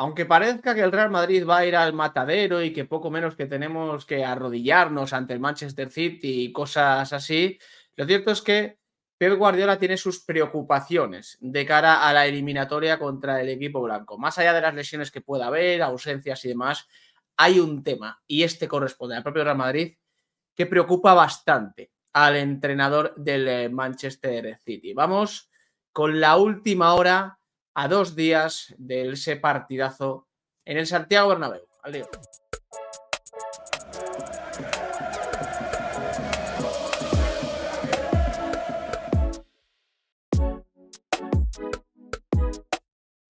aunque parezca que el Real Madrid va a ir al matadero y que poco menos que tenemos que arrodillarnos ante el Manchester City y cosas así, lo cierto es que Pep Guardiola tiene sus preocupaciones de cara a la eliminatoria contra el equipo blanco. Más allá de las lesiones que pueda haber, ausencias y demás, hay un tema, y este corresponde al propio Real Madrid, que preocupa bastante al entrenador del eh, Manchester City. Vamos con la última hora a dos días de ese partidazo en el Santiago Bernabéu.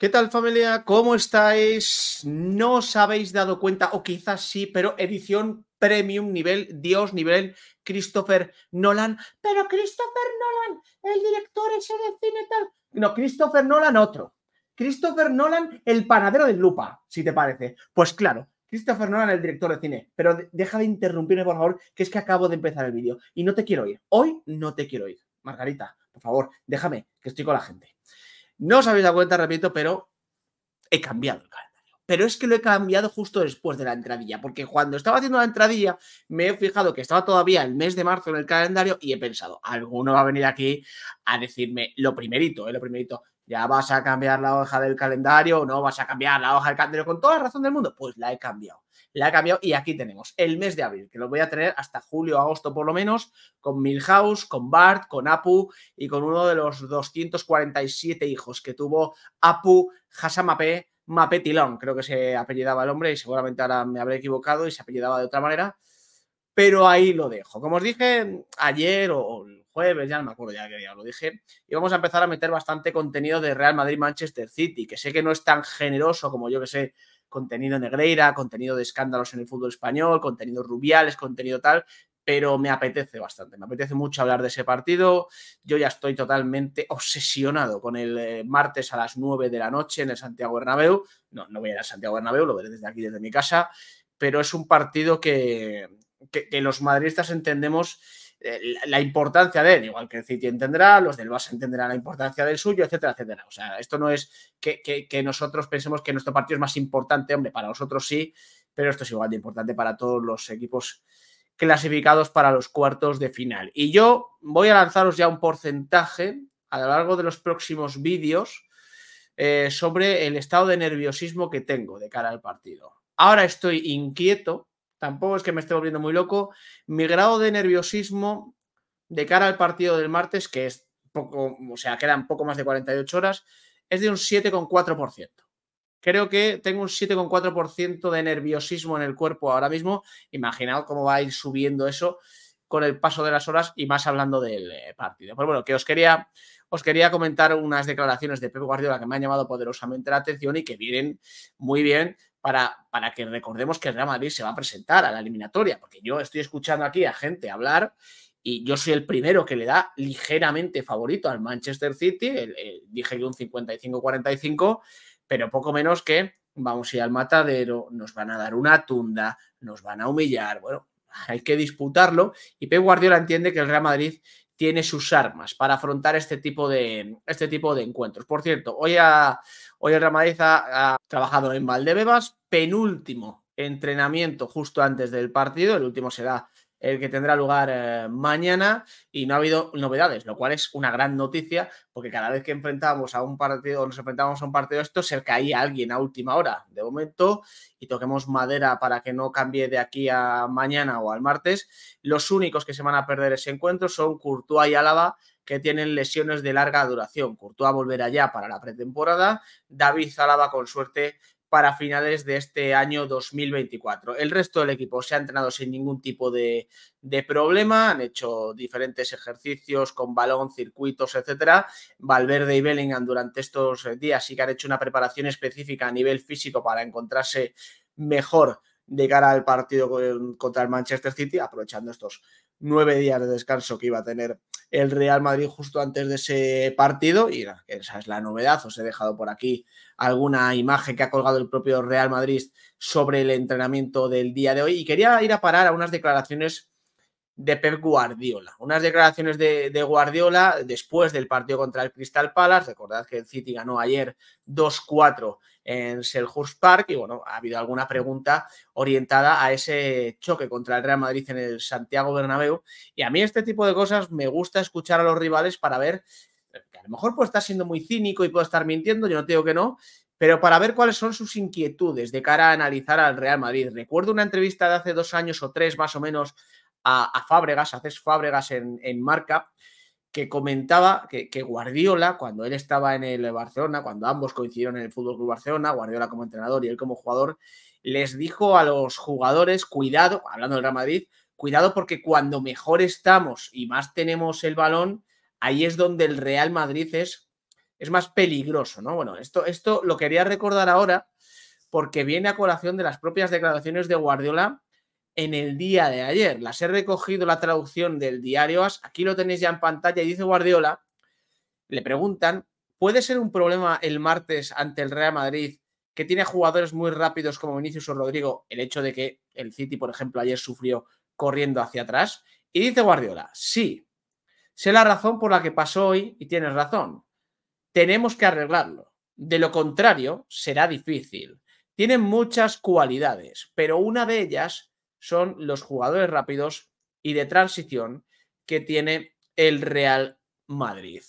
¿Qué tal familia? ¿Cómo estáis? No os habéis dado cuenta, o quizás sí, pero edición premium, nivel Dios, nivel Christopher Nolan. Pero Christopher Nolan, el director ese de cine tal, no, Christopher Nolan otro. Christopher Nolan, el panadero de lupa, si te parece. Pues claro, Christopher Nolan, el director de cine. Pero deja de interrumpirme, por favor, que es que acabo de empezar el vídeo y no te quiero ir. Hoy no te quiero ir. Margarita, por favor, déjame, que estoy con la gente. No os habéis dado cuenta, repito, pero he cambiado el canal pero es que lo he cambiado justo después de la entradilla, porque cuando estaba haciendo la entradilla me he fijado que estaba todavía el mes de marzo en el calendario y he pensado, alguno va a venir aquí a decirme lo primerito, ¿eh? lo primerito, ya vas a cambiar la hoja del calendario, o no vas a cambiar la hoja del calendario con toda la razón del mundo, pues la he cambiado. La he cambiado y aquí tenemos el mes de abril, que lo voy a tener hasta julio, agosto por lo menos, con Milhouse, con Bart, con Apu y con uno de los 247 hijos que tuvo Apu Hasamapé. Mapetilón, creo que se apellidaba el hombre y seguramente ahora me habré equivocado y se apellidaba de otra manera, pero ahí lo dejo. Como os dije ayer o el jueves, ya no me acuerdo ya lo dije, y vamos a empezar a meter bastante contenido de Real Madrid-Manchester City, que sé que no es tan generoso como yo que sé, contenido Negreira, contenido de escándalos en el fútbol español, contenido Rubiales, contenido tal, pero me apetece bastante, me apetece mucho hablar de ese partido. Yo ya estoy totalmente obsesionado con el eh, martes a las 9 de la noche en el Santiago Bernabéu. No, no voy a ir al Santiago Bernabéu, lo veré desde aquí, desde mi casa, pero es un partido que, los madridistas entendemos eh, la importancia de él, igual que el City entenderá, los del Barça entenderán la importancia del suyo, etcétera, etcétera. O sea, esto no es que, que, nosotros pensemos que nuestro partido es más importante, hombre, para nosotros sí, pero esto es igual de importante para todos los equipos clasificados para los cuartos de final. Y yo voy a lanzaros ya un porcentaje a lo largo de los próximos vídeos eh, sobre el estado de nerviosismo que tengo de cara al partido. Ahora estoy inquieto, tampoco es que me esté volviendo muy loco. Mi grado de nerviosismo de cara al partido del martes, que es poco, o sea, quedan poco más de 48 horas, es de un 7,4%. Creo que tengo un 7,4% de nerviosismo en el cuerpo ahora mismo. Imaginaos cómo va a ir subiendo eso con el paso de las horas y más hablando del eh, partido. Pues bueno, que os quería, os quería comentar unas declaraciones de Pep Guardiola que me han llamado poderosamente la atención y que vienen muy bien para, para que recordemos que el Real Madrid se va a presentar a la eliminatoria, porque yo estoy escuchando aquí a gente hablar y yo soy el primero que le da ligeramente favorito al Manchester City, dije que un 55-45 pero poco menos que vamos a ir al matadero, nos van a dar una tunda, nos van a humillar, bueno, hay que disputarlo y Pep Guardiola entiende que el Real Madrid tiene sus armas para afrontar este tipo de, este tipo de encuentros. Por cierto, hoy, hoy el Real Madrid ha, trabajado en Valdebebas, penúltimo entrenamiento justo antes del partido, el último será el que tendrá lugar eh, mañana y no ha habido novedades, lo cual es una gran noticia porque cada vez que enfrentamos a un partido, nos enfrentamos a un partido esto, se caía alguien a última hora. De momento, y toquemos madera para que no cambie de aquí a mañana o al martes, los únicos que se van a perder ese encuentro son Courtois y Álava, que tienen lesiones de larga duración. Courtois volverá allá para la pretemporada, David Álava con suerte para finales de este año 2024. El resto del equipo se ha entrenado sin ningún tipo de, problema, han hecho diferentes ejercicios con balón, circuitos, etcétera. Valverde y Bellingham durante estos eh, días sí que han hecho una preparación específica a nivel físico para encontrarse mejor de cara al partido contra el Manchester City, aprovechando estos nueve días de descanso que iba a tener el Real Madrid justo antes de ese partido. Y esa es la novedad. Os he dejado por aquí alguna imagen que ha colgado el propio Real Madrid sobre el entrenamiento del día de hoy. Y quería ir a parar a unas declaraciones de Pep Guardiola. Unas declaraciones de, Guardiola después del partido contra el Crystal Palace. Recordad que el City ganó ayer 2-4 en Selhurst Park y bueno, ha habido alguna pregunta orientada a ese choque contra el Real Madrid en el Santiago Bernabéu. Y a mí este tipo de cosas me gusta escuchar a los rivales para ver eh, a lo mejor puedo estar siendo muy cínico y puedo estar mintiendo, yo no tengo que no, pero para ver cuáles son sus inquietudes de cara a analizar al Real Madrid. Recuerdo una entrevista de hace dos años o tres más o menos a, a Fábregas, haces Fábregas en, marca, que comentaba que, Guardiola, cuando él estaba en el Barcelona, cuando ambos coincidieron en el Fútbol Club Barcelona, Guardiola como entrenador y él como jugador, les dijo a los jugadores: cuidado, hablando del Real Madrid, cuidado porque cuando mejor estamos y más tenemos el balón, ahí es donde el Real Madrid es, es más peligroso, ¿no? Bueno, esto, esto lo quería recordar ahora porque viene a colación de las propias declaraciones de Guardiola en el día de ayer. Las he recogido la traducción del diario AS, aquí lo tenéis ya en pantalla, y dice Guardiola, le preguntan, ¿puede ser un problema el martes ante el Real Madrid que tiene jugadores muy rápidos como Vinicius o Rodrigo, el hecho de que el City, por ejemplo, ayer sufrió corriendo hacia atrás? Y dice Guardiola, sí, sé la razón por la que pasó hoy y tienes razón. Tenemos que arreglarlo. De lo contrario, será difícil. Tienen muchas cualidades, pero una de ellas son los jugadores rápidos y de transición que tiene el Real Madrid.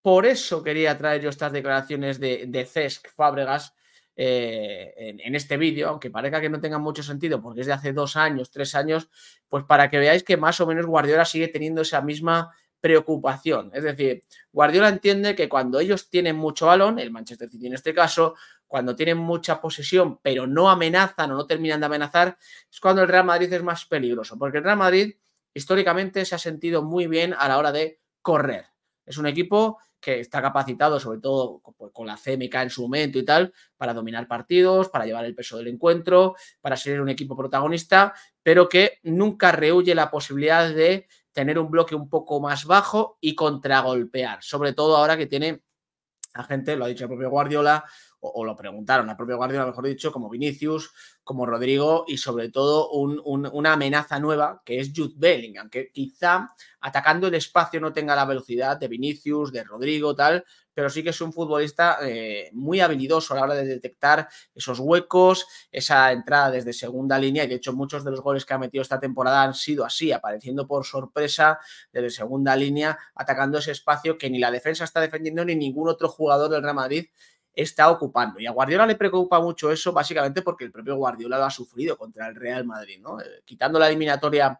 Por eso quería traer yo estas declaraciones de, Cesc Fábregas eh, en, en, este vídeo, aunque parezca que no tenga mucho sentido porque es de hace dos años, tres años, pues para que veáis que más o menos Guardiola sigue teniendo esa misma preocupación. Es decir, Guardiola entiende que cuando ellos tienen mucho balón, el Manchester City en este caso, cuando tienen mucha posesión, pero no amenazan o no terminan de amenazar, es cuando el Real Madrid es más peligroso, porque el Real Madrid históricamente se ha sentido muy bien a la hora de correr. Es un equipo que está capacitado, sobre todo pues, con la CMK en su momento y tal, para dominar partidos, para llevar el peso del encuentro, para ser un equipo protagonista, pero que nunca rehuye la posibilidad de tener un bloque un poco más bajo y contragolpear, sobre todo ahora que tiene a gente, lo ha dicho el propio Guardiola, o, lo preguntaron al propio Guardiola, mejor dicho, como Vinicius, como Rodrigo y sobre todo una amenaza nueva que es Jude Bellingham, que quizá atacando el espacio no tenga la velocidad de Vinicius, de Rodrigo, tal, pero sí que es un futbolista eh, muy habilidoso a la hora de detectar esos huecos, esa entrada desde segunda línea y de hecho muchos de los goles que ha metido esta temporada han sido así, apareciendo por sorpresa desde segunda línea, atacando ese espacio que ni la defensa está defendiendo ni ningún otro jugador del Real Madrid está ocupando. Y a Guardiola le preocupa mucho eso, básicamente porque el propio Guardiola lo ha sufrido contra el Real Madrid, eh, quitando la eliminatoria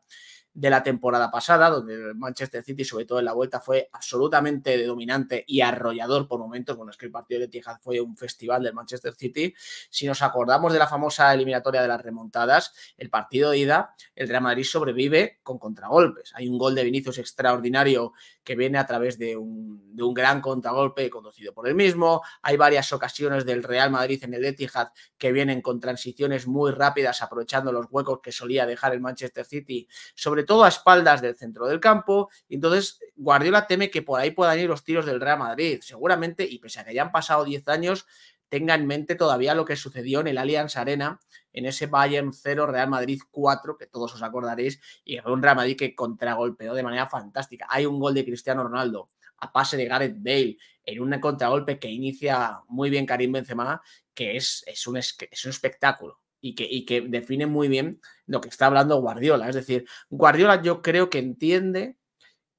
de la temporada pasada, donde el Manchester City, sobre todo en la vuelta, fue absolutamente dominante y arrollador por momentos. Bueno, es que el partido de Tijaz fue un festival del Manchester City. Si nos acordamos de la famosa eliminatoria de las remontadas, el partido de ida, el Real Madrid sobrevive con contragolpes. Hay un gol de Vinicius extraordinario que viene a través de un, de un gran contragolpe conducido por él mismo. Hay varias ocasiones del Real Madrid en el Etihad que vienen con transiciones muy rápidas, aprovechando los huecos que solía dejar el Manchester City, sobre todo a espaldas del centro del campo. Entonces, Guardiola teme que por ahí puedan ir los tiros del Real Madrid, seguramente, y pese a que ya han pasado 10 años, tenga en mente todavía lo que sucedió en el Allianz Arena, en ese Bayern 0 Real Madrid 4, que todos os acordaréis, y fue un Real Madrid que contragolpeó de manera fantástica. Hay un gol de Cristiano Ronaldo a pase de Gareth Bale en un contragolpe que inicia muy bien Karim Benzema, que es, es, un, es un espectáculo. Y que, y que define muy bien lo que está hablando Guardiola. Es decir, Guardiola yo creo que entiende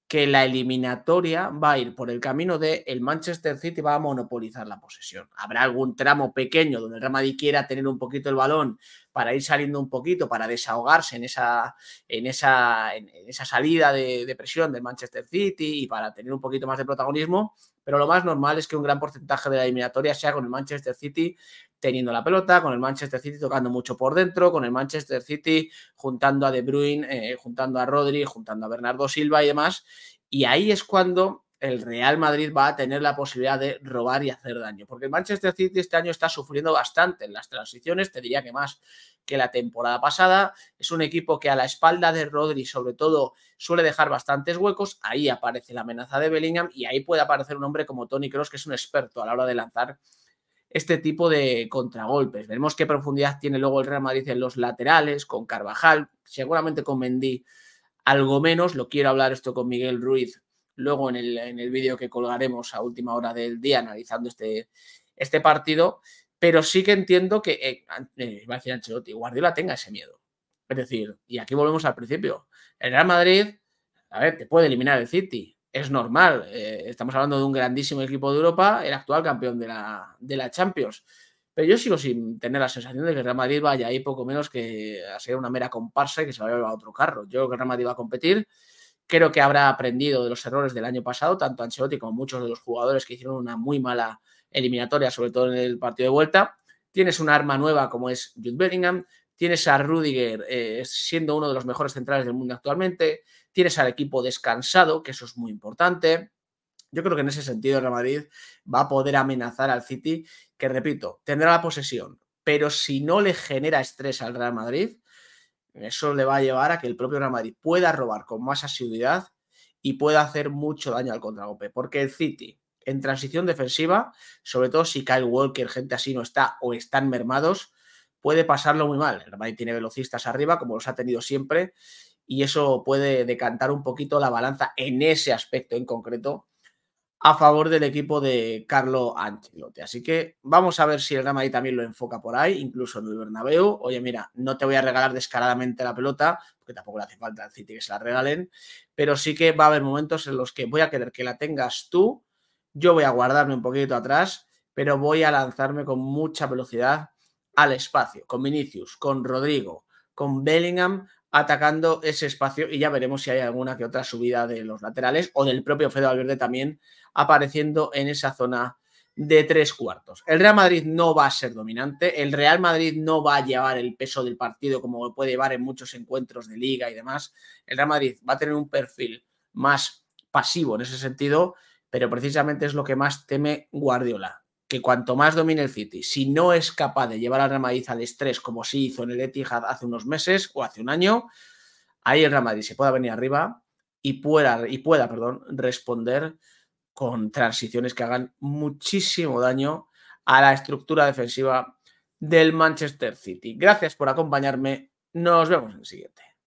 que la eliminatoria va a ir por el camino de el Manchester City va a monopolizar la posesión. Habrá algún tramo pequeño donde el Ramadi quiera tener un poquito el balón para ir saliendo un poquito, para desahogarse en esa, en esa, esa salida de, de presión del Manchester City y para tener un poquito más de protagonismo, pero lo más normal es que un gran porcentaje de la eliminatoria sea con el Manchester City teniendo la pelota, con el Manchester City tocando mucho por dentro, con el Manchester City juntando a De Bruyne, eh, juntando a Rodri, juntando a Bernardo Silva y demás. Y ahí es cuando el Real Madrid va a tener la posibilidad de robar y hacer daño, porque el Manchester City este año está sufriendo bastante en las transiciones, te diría que más que la temporada pasada. Es un equipo que a la espalda de Rodri, sobre todo, suele dejar bastantes huecos. Ahí aparece la amenaza de Bellingham y ahí puede aparecer un hombre como Tony Cross, que es un experto a la hora de lanzar este tipo de contragolpes. Veremos qué profundidad tiene luego el Real Madrid en los laterales, con Carvajal, seguramente con Mendy algo menos. Lo quiero hablar esto con Miguel Ruiz luego en el, en el vídeo que colgaremos a última hora del día analizando este, este partido. Pero sí que entiendo que va eh, eh, a decir Ancelotti, Guardiola tenga ese miedo. Es decir, y aquí volvemos al principio. El Real Madrid, a ver, te puede eliminar el City, es normal. Eh, estamos hablando de un grandísimo equipo de Europa, el actual campeón de la, de la Champions. Pero yo sigo sin tener la sensación de que Real Madrid vaya ahí poco menos que a ser una mera comparsa y que se vaya a otro carro. Yo creo que Real Madrid va a competir. Creo que habrá aprendido de los errores del año pasado, tanto Ancelotti como muchos de los jugadores que hicieron una muy mala eliminatoria, sobre todo en el partido de vuelta. Tienes una arma nueva como es Jude Bellingham. Tienes a Rudiger eh, siendo uno de los mejores centrales del mundo actualmente tienes al equipo descansado, que eso es muy importante. Yo creo que en ese sentido Real Madrid va a poder amenazar al City, que repito, tendrá la posesión, pero si no le genera estrés al Real Madrid, eso le va a llevar a que el propio Real Madrid pueda robar con más asiduidad y pueda hacer mucho daño al contragolpe, porque el City en transición defensiva, sobre todo si Kyle Walker, gente así no está o están mermados, puede pasarlo muy mal. El Real Madrid tiene velocistas arriba, como los ha tenido siempre, y eso puede decantar un poquito la balanza en ese aspecto en concreto a favor del equipo de Carlo Ancelotti. Así que vamos a ver si el Real también lo enfoca por ahí, incluso en el Bernabéu. Oye, mira, no te voy a regalar descaradamente la pelota, porque tampoco le hace falta al City que se la regalen, pero sí que va a haber momentos en los que voy a querer que la tengas tú, yo voy a guardarme un poquito atrás, pero voy a lanzarme con mucha velocidad al espacio, con Vinicius, con Rodrigo, con Bellingham atacando ese espacio y ya veremos si hay alguna que otra subida de los laterales o del propio Fede Valverde también apareciendo en esa zona de tres cuartos. El Real Madrid no va a ser dominante, el Real Madrid no va a llevar el peso del partido como puede llevar en muchos encuentros de liga y demás. El Real Madrid va a tener un perfil más pasivo en ese sentido, pero precisamente es lo que más teme Guardiola, que cuanto más domine el City, si no es capaz de llevar al Real al estrés como se hizo en el Etihad hace unos meses o hace un año, ahí el Real se pueda venir arriba y pueda, y pueda perdón, responder con transiciones que hagan muchísimo daño a la estructura defensiva del Manchester City. Gracias por acompañarme. Nos vemos en el siguiente.